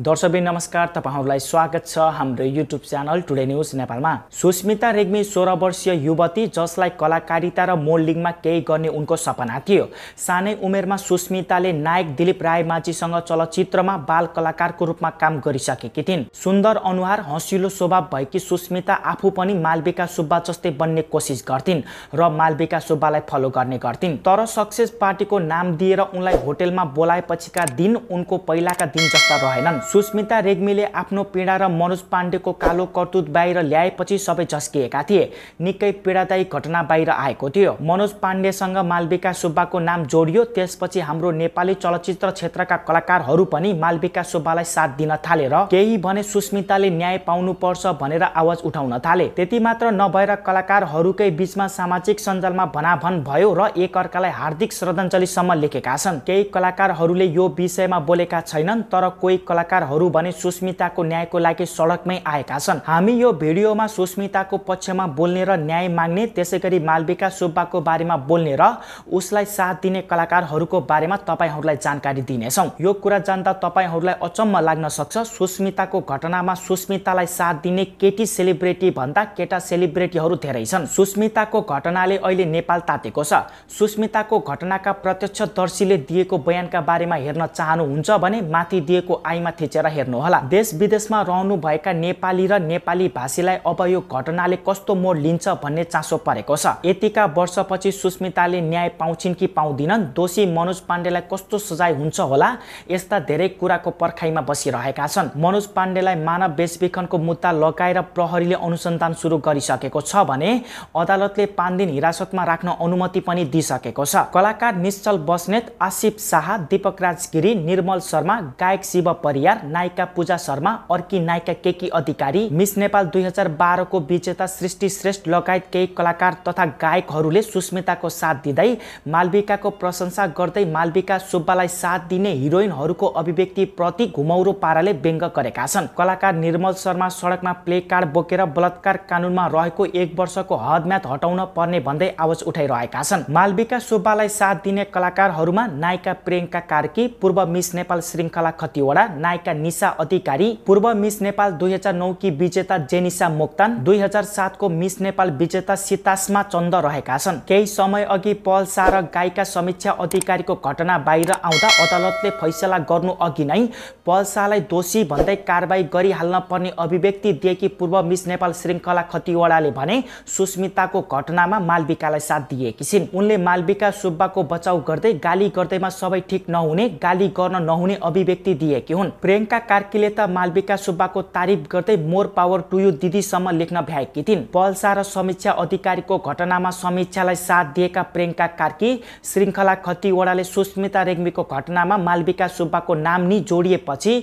दर्शकबिन नमस्कार तपाईँहरूलाई स्वागत छ हाम्रो युट्युब च्यानल टुडे न्युज नेपालमा सुस्मिता रेग्मी सोह्र वर्षीय युवती जसलाई कलाकारिता र मोल्डिङमा केही गर्ने उनको सपना थियो सानै उमेरमा सुस्मिताले नायक दिलीप रायमाझीसँग चलचित्रमा बाल कलाकारको रूपमा काम गरिसकेकी थिइन् सुन्दर अनुहार हँसिलो स्वभाव भएकी सुस्मिता आफू पनि मालविका सुब्बा जस्तै बन्ने कोसिस गर्थिन् र मालविका सुब्बालाई फलो गर्ने गर्थिन् तर सक्सेस पार्टीको नाम दिएर उनलाई होटेलमा बोलाएपछिका दिन उनको पहिलाका दिन जस्ता रहेनन् सुस्मिता रेग्मीले आफ्नो पीडा र मनोज पाण्डेको कालो कर्तुत बाहिर ल्याएपछि सबै झस्किएका थिए निकै पीडादायी घटना बाहिर आएको थियो मनोज पाण्डेसँग मालविका सुब्बाको नाम जोडियो त्यसपछि हाम्रो नेपाली चलचित्र क्षेत्रका कलाकारहरू पनि मालविका सुब्बालाई साथ दिन थाले र केही भने सुस्मिताले न्याय पाउनुपर्छ भनेर आवाज उठाउन थाले त्यति मात्र नभएर कलाकारहरूकै बीचमा सामाजिक सञ्जालमा भनाभन भयो र एकअर्कालाई हार्दिक श्रद्धाञ्जलीसम्म लेखेका छन् केही कलाकारहरूले यो विषयमा बोलेका छैनन् तर कोही कलाकार पत्रकारहरू भने सुस्मिताको न्यायको लागि सडकमै आएका छन् हामी यो भिडियोमा सुस्मिताको पक्षमा बोल्ने र न्याय माग्ने त्यसै गरी मालविका सुब्बाको बारेमा बोल्ने र उसलाई साथ दिने कलाकारहरूको बारेमा तपाईँहरूलाई जानकारी दिनेछौँ यो कुरा जान्दा तपाईँहरूलाई अचम्म लाग्न सक्छ सुस्मिताको घटनामा सुस्मितालाई साथ दिने केटी सेलिब्रेटी भन्दा केटा सेलिब्रेटीहरू धेरै छन् सुस्मिताको घटनाले अहिले नेपाल तातेको छ सुस्मिताको घटनाका प्रत्यक्षदर्शीले दिएको बयानका बारेमा हेर्न चाहनुहुन्छ भने माथि दिएको आइमाथि थिचेर हेर्नुहोला देश विदेशमा रहनुभएका नेपाली र नेपाली भाषीलाई अब यो घटनाले कस्तो मोड लिन्छ भन्ने चासो परेको छ यतिका वर्षपछि सुस्मिताले न्याय पाउँछिन् कि पाउँदिनन् दोषी मनोज पाण्डेलाई कस्तो सजाय हुन्छ होला यस्ता धेरै कुराको पर्खाइमा बसिरहेका छन् मनोज पाण्डेलाई मानव बेचबिखनको मुद्दा लगाएर प्रहरीले अनुसन्धान सुरु गरिसकेको छ भने अदालतले पाँच दिन हिरासतमा राख्न अनुमति पनि दिइसकेको छ कलाकार निश्चल बस्नेत आसिफ शाह दीपक राज गिरी निर्मल शर्मा गायक शिव परिया नायिका पूजा शर्मा अर्की नायिका केकी अधिकारी मिस नेपाल दुई हजार बाह्रको विजेता सृष्टि श्रेष्ठ लगायत केही कलाकार तथा गायकहरूले सुस्मिताको साथ दिँदै मालविकाको प्रशंसा गर्दै मालविका सुब्बालाई साथ दिने हिरोइनहरूको अभिव्यक्ति प्रति घुमौरो पाराले व्यङ्ग गरेका छन् कलाकार निर्मल शर्मा सडकमा प्ले कार्ड बोकेर बलात्कार कानुनमा रहेको एक वर्षको हदम्याद हटाउन पर्ने भन्दै आवाज उठाइरहेका छन् मालविका सुब्बालाई साथ दिने कलाकारहरूमा नायिका प्रियङ्का कार्की पूर्व मिस नेपाल श्रृङ्खला खतिवडा नायिका नायिका निशा अधिकारी पूर्व मिस नेपाल दुई हजार नौ कि विजेता जेनिसा मोक्तान दुई हजार सातको मिस नेपाल विजेता सीतास्मा चन्द रहेका छन् केही समय अघि पल गायिका समीक्षा अधिकारीको घटना बाहिर आउँदा अदालतले फैसला गर्नु अघि नै पल शाहलाई दोषी भन्दै कारवाही गरिहाल्न पर्ने अभिव्यक्ति दिएकी पूर्व मिस नेपाल श्रृङ्खला खतिवडाले भने सुस्मिताको घटनामा मालविकालाई साथ दिएकी छिन् उनले मालविका सुब्बाको बचाउ गर्दै गाली गर्दैमा सबै ठिक नहुने गाली गर्न नहुने अभिव्यक्ति दिएकी हुन् रेङ्का कार्कीले त मालविका सुब्बाको तारिफ गर्दै मोर पावर टु यु दिदीसम्म लेख्न भ्याएकी थिइन् पल्सा र समीक्षा अधिकारीको घटनामा समीक्षालाई साथ दिएका प्रेङ्का कार्की श्रृङ्खला खतिवडाले सुस्मिता रेग्मीको घटनामा मालविका सुब्बाको नाम नि जोडिएपछि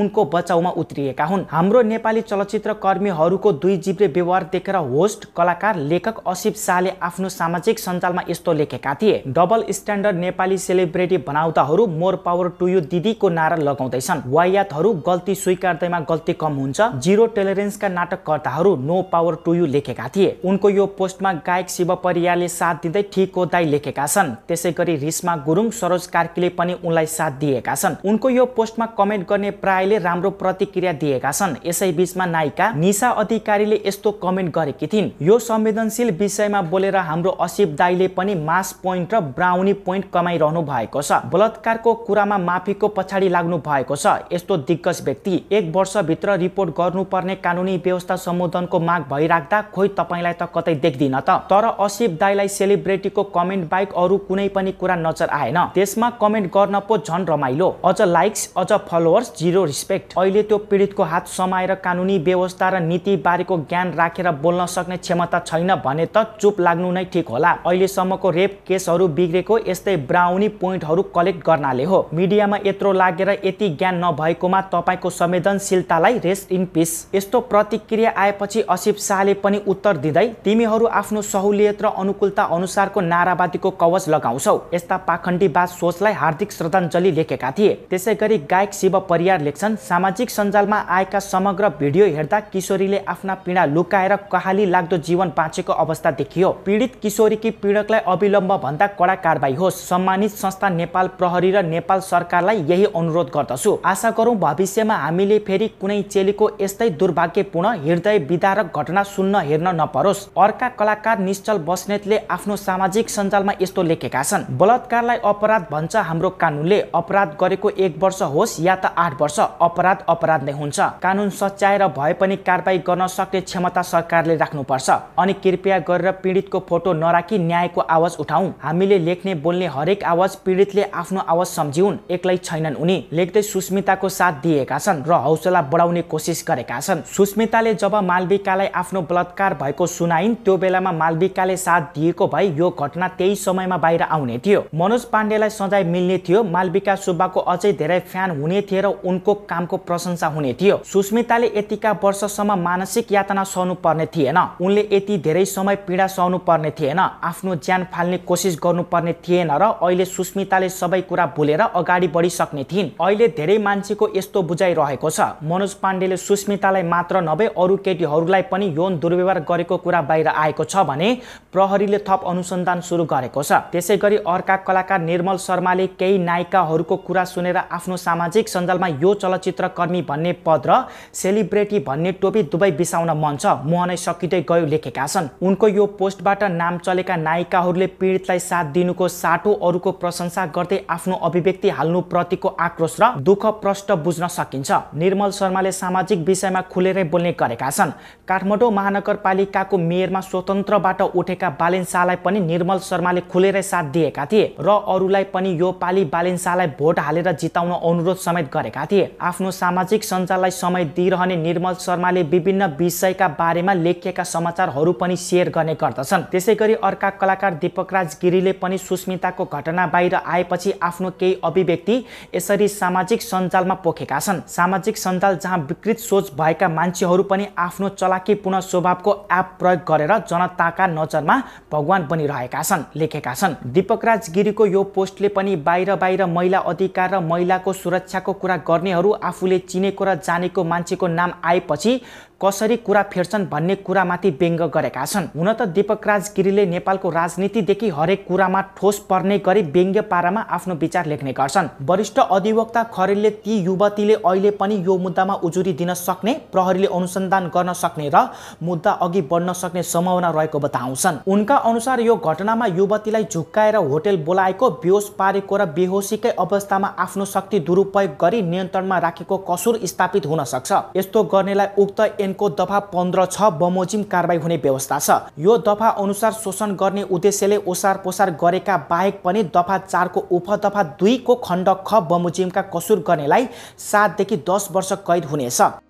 उनको बचाउमा उत्रिएका हुन् हाम्रो नेपाली चलचित्र कर्मीहरूको दुई जिब्रे व्यवहार देखेर होस्ट कलाकार लेखक असिप शाहले आफ्नो सामाजिक सञ्जालमा यस्तो लेखेका थिए डबल स्ट्यान्डर्ड नेपाली सेलिब्रेटी बनाउँदाहरू मोर पावर टु यु दिदीको नारा लगाउँदैछन् वाइ यातायातहरू गल्ती स्वीकार्दैमा गल्ती कम हुन्छ जिरो टेलरेन्सका नाटककर्ताहरू नो पावर टु यु लेखेका थिए उनको यो पोस्टमा गायक शिव परियाले साथ दिँदै ठिको दाई लेखेका छन् त्यसै गरी रिस्मा गुरुङ सरोज कार्कीले पनि उनलाई साथ दिएका छन् उनको यो पोस्टमा कमेन्ट गर्ने प्रायले राम्रो प्रतिक्रिया दिएका छन् यसै बिचमा नायिका निशा अधिकारीले यस्तो कमेन्ट गरेकी थिइन् यो संवेदनशील विषयमा बोलेर हाम्रो असिप दाईले पनि मास पोइन्ट र ब्राउनी पोइन्ट कमाइरहनु भएको छ बलात्कारको कुरामा माफीको पछाडि लाग्नु भएको छ यस्तो दिग्गज व्यक्ति एक वर्षभित्र रिपोर्ट गर्नुपर्ने कानुनी व्यवस्था सम्बोधनको माग भइराख्दा खोइ तपाईँलाई त कतै देख्दिन त तर असिफ दाईलाई सेलिब्रेटीको कमेन्ट बाहेक अरू कुनै पनि कुरा नजर आएन त्यसमा कमेन्ट गर्न पो झन रमाइलो अझ लाइक्स अझ फलोवर्स जिरो रिस्पेक्ट अहिले त्यो पीडितको हात समाएर कानुनी व्यवस्था र नीति बारेको ज्ञान राखेर बोल्न सक्ने क्षमता छैन भने त चुप लाग्नु नै ठिक होला अहिलेसम्मको रेप केसहरू बिग्रेको यस्तै ब्राउनी पोइन्टहरू कलेक्ट गर्नाले हो मिडियामा यत्रो लागेर यति ज्ञान नभएको भएकोमा तपाईँको संवेदनशीलतालाई रेस्ट इन पिस यस्तो प्रतिक्रिया आएपछि असिफ शाहले पनि उत्तर दिँदै तिमीहरू आफ्नो सहुलियत र अनुकूलता अनुसारको नाराबादीको कवच लगाउँछौ यस्ता पाखण्डीवाद सोचलाई हार्दिक श्रद्धाञ्जली लेखेका थिए त्यसै गरी गायक शिव परियार लेख्छन् सामाजिक सञ्जालमा आएका समग्र भिडियो हेर्दा किशोरीले आफ्ना पीडा लुकाएर कहाली लाग्दो जीवन बाँचेको अवस्था देखियो पीडित किशोरीकी पीडकलाई अविलम्ब भन्दा कडा कारवाही होस् सम्मानित संस्था नेपाल प्रहरी र नेपाल सरकारलाई यही अनुरोध गर्दछु आशा गरौँ भविष्यमा हामीले फेरि कुनै चेलीको यस्तै दुर्भाग्यपूर्ण हृदय विदारक घटना सुन्न हेर्न नपरोस् अर्का कलाकार निश्चल बस्नेतले आफ्नो सामाजिक सञ्जालमा यस्तो लेखेका छन् बलात्कारलाई अपराध भन्छ हाम्रो कानुनले अपराध गरेको एक वर्ष होस् या त आठ वर्ष अपराध अपराध नै हुन्छ कानुन सच्याएर भए पनि कारवाही गर्न सक्ने क्षमता सरकारले राख्नुपर्छ अनि कृपया गरेर पीडितको फोटो नराखी न्यायको आवाज उठाउँ हामीले लेख्ने बोल्ने हरेक आवाज पीडितले आफ्नो आवाज सम्झिउन् एक्लै छैनन् उनी लेख्दै सुस्मिताको साथ दिएका छन् र हौसला बढाउने कोसिस गरेका छन् सुस्मिताले जब मालविकालाई आफ्नो बलात्कार भएको सुनाइन् त्यो बेलामा मालविकाले साथ दिएको भए यो घटना त्यही समयमा बाहिर आउने थियो मनोज पाण्डेलाई सजाय मिल्ने थियो मालविका सुब्बाको अझै धेरै फ्यान हुने थिए र उनको कामको प्रशंसा हुने थियो सुस्मिताले यतिका वर्षसम्म मानसिक यातना सहनु पर्ने थिएन उनले यति धेरै समय पीडा सहनु पर्ने थिएन आफ्नो ज्यान फाल्ने कोसिस गर्नुपर्ने थिएन र अहिले सुस्मिताले सबै कुरा भुलेर अगाडि बढिसक्ने थिइन् अहिले धेरै मान्छे दोषीको यस्तो बुझाइ रहेको छ मनोज पाण्डेले सुस्मितालाई मात्र नभए अरू केटीहरूलाई पनि यौन दुर्व्यवहार गरेको कुरा बाहिर आएको छ भने प्रहरीले थप अनुसन्धान सुरु गरेको छ त्यसै गरी अर्का कलाकार निर्मल शर्माले केही नायिकाहरूको कुरा सुनेर आफ्नो सामाजिक सञ्जालमा यो चलचित्र कर्मी भन्ने पद र सेलिब्रेटी भन्ने टोपी दुवै बिसाउन मन छ मुहनै सकिँदै गयो लेखेका छन् उनको यो पोस्टबाट नाम चलेका नायिकाहरूले पीडितलाई साथ दिनुको साटो अरूको प्रशंसा गर्दै आफ्नो अभिव्यक्ति हाल्नु प्रतिको आक्रोश र दुःख प्रष्ट स्पष्ट बुझ्न सकिन्छ निर्मल शर्माले सामाजिक विषयमा खुलेरै बोल्ने गरेका छन् काठमाडौँ महानगरपालिकाको मेयरमा स्वतन्त्रबाट उठेका बालेन्सालाई पनि निर्मल शर्माले खुलेरै साथ दिएका थिए र अरूलाई पनि यो पालि बालेन्सालाई भोट हालेर जिताउन अनुरोध समेत गरेका थिए आफ्नो सामाजिक सञ्जाललाई समय दिइरहने निर्मल शर्माले विभिन्न विषयका बारेमा लेखिएका समाचारहरू पनि सेयर गर्ने गर्दछन् त्यसै गरी अर्का कलाकार दीपक राज गिरीले पनि सुस्मिताको घटना बाहिर आएपछि आफ्नो केही अभिव्यक्ति यसरी सामाजिक सञ्जालमा पोखेका छन् सामाजिक सञ्जाल जहाँ विकृत सोच भएका मान्छेहरू पनि आफ्नो चलाकीपूर्ण स्वभावको एप प्रयोग गरेर जनताका नजरमा भगवान बनिरहेका छन् लेखेका छन् दीपक राज गिरीको यो पोस्टले पनि बाहिर बाहिर महिला अधिकार र महिलाको सुरक्षाको कुरा गर्नेहरू आफूले चिनेको र जानेको मान्छेको नाम आएपछि कसरी कुरा फेर्छन् भन्ने कुरामाथि व्यङ्ग गरेका छन् हुन त दिपक राज गिरीले नेपालको राजनीतिदेखि हरेक कुरामा ठोस पर्ने गरी व्यङ्ग पारामा आफ्नो विचार लेख्ने गर्छन् वरिष्ठ अधिवक्ता खरेलले ती युवतीले अहिले पनि यो मुद्दामा उजुरी दिन सक्ने प्रहरीले अनुसन्धान गर्न सक्ने र मुद्दा अघि बढ्न सक्ने सम्भावना रहेको बताउँछन् उनका अनुसार यो घटनामा युवतीलाई झुक्काएर होटेल बोलाएको बेहोस पारेको र बेहोसीकै अवस्थामा आफ्नो शक्ति दुरुपयोग गरी नियन्त्रणमा राखेको कसुर स्थापित हुन सक्छ यस्तो गर्नेलाई उक्त एनको दफा पन्ध्र छ बमोजिम कारवाही हुने व्यवस्था छ यो दफा अनुसार शोषण गर्ने उद्देश्यले ओसार पोसार गरेका बाहेक पनि दफा चारको उपदफा दुईको खण्ड ख बमोजिमका कसुर गर्नेलाई सातदेखि दस वर्ष कैद हुनेछ